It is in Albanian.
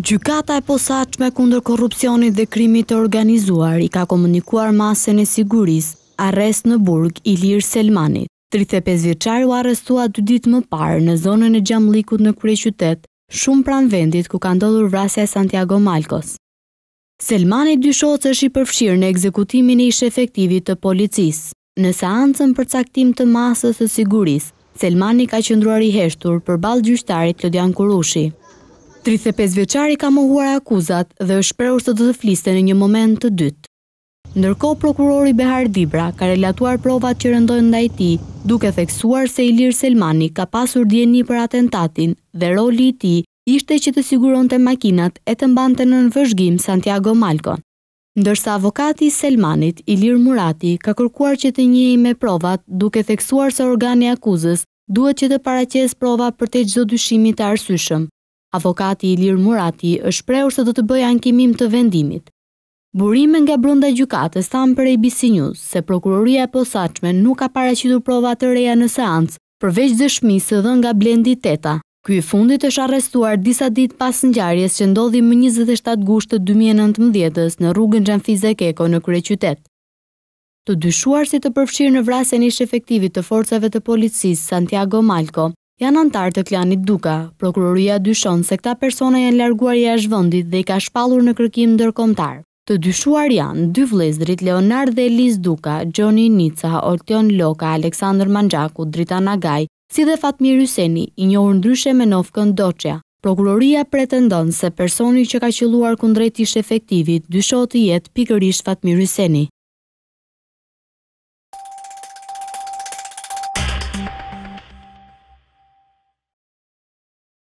Gjykata e posaqme kundër korupcionit dhe krimit të organizuar i ka komunikuar masën e siguris, arrest në burg i lirë Selmanit. 35 vjeqarë u arrestua dy ditë më parë në zonën e gjamlikut në kure qytet, shumë pran vendit ku ka ndodhur vrasja e Santiago Malkos. Selmanit dy shocë është i përfshirë në ekzekutimin e ishe efektivit të policis. Në seancën për caktim të masës e siguris, Selmanit ka qëndruar i heshtur për balë gjyshtarit Lodian Kurushi. 35 veçari ka mohuar akuzat dhe është preur së të të fliste në një moment të dytë. Ndërko, prokurori Behar Dibra ka relatuar provat që rëndojnë nda i ti, duke theksuar se Ilir Selmani ka pasur djeni për atentatin dhe roli i ti ishte që të siguron të makinat e të mbante në nënvëshgim Santiago Malkon. Ndërsa avokati Selmanit, Ilir Murati, ka kërkuar që të njëj me provat duke theksuar se organi akuzës duhet që të paracjes prova për të gjithë të arsyshëm. Avokati Ilir Murati është preur se do të bëja ankimim të vendimit. Burime nga brunda gjukate stanë për ABC News se prokuroria e posaqme nuk ka paracitu prova të reja në seancë përveç dëshmisë dhe nga blendi teta. Ky fundit është arrestuar disa dit pas në gjarjes që ndodhi më 27 gusht 2019 në rrugën e Keko në kërë qytet. Të dyshuar si të përfshirë në vrasen ish efektivit të forcave të policisë Santiago Malko, janë antarë të klanit Duka. Prokuroria dyshon se këta persona janë larguar i ashtë vëndit dhe i ka shpalur në kërkim dërkomtar. Të dyshuar janë dy vlezrit Leonard dhe Liz Duka, Gjoni Nica, Orteon Loka, Aleksandr Manxaku, Drita Nagaj, si dhe Fatmir Hyseni, i njohur ndryshe me nofkën Doqja. Prokuroria pretendon se personi që ka qëluar kundrejt efektivit dyshot i jetë pikërish Fatmir Hyseni.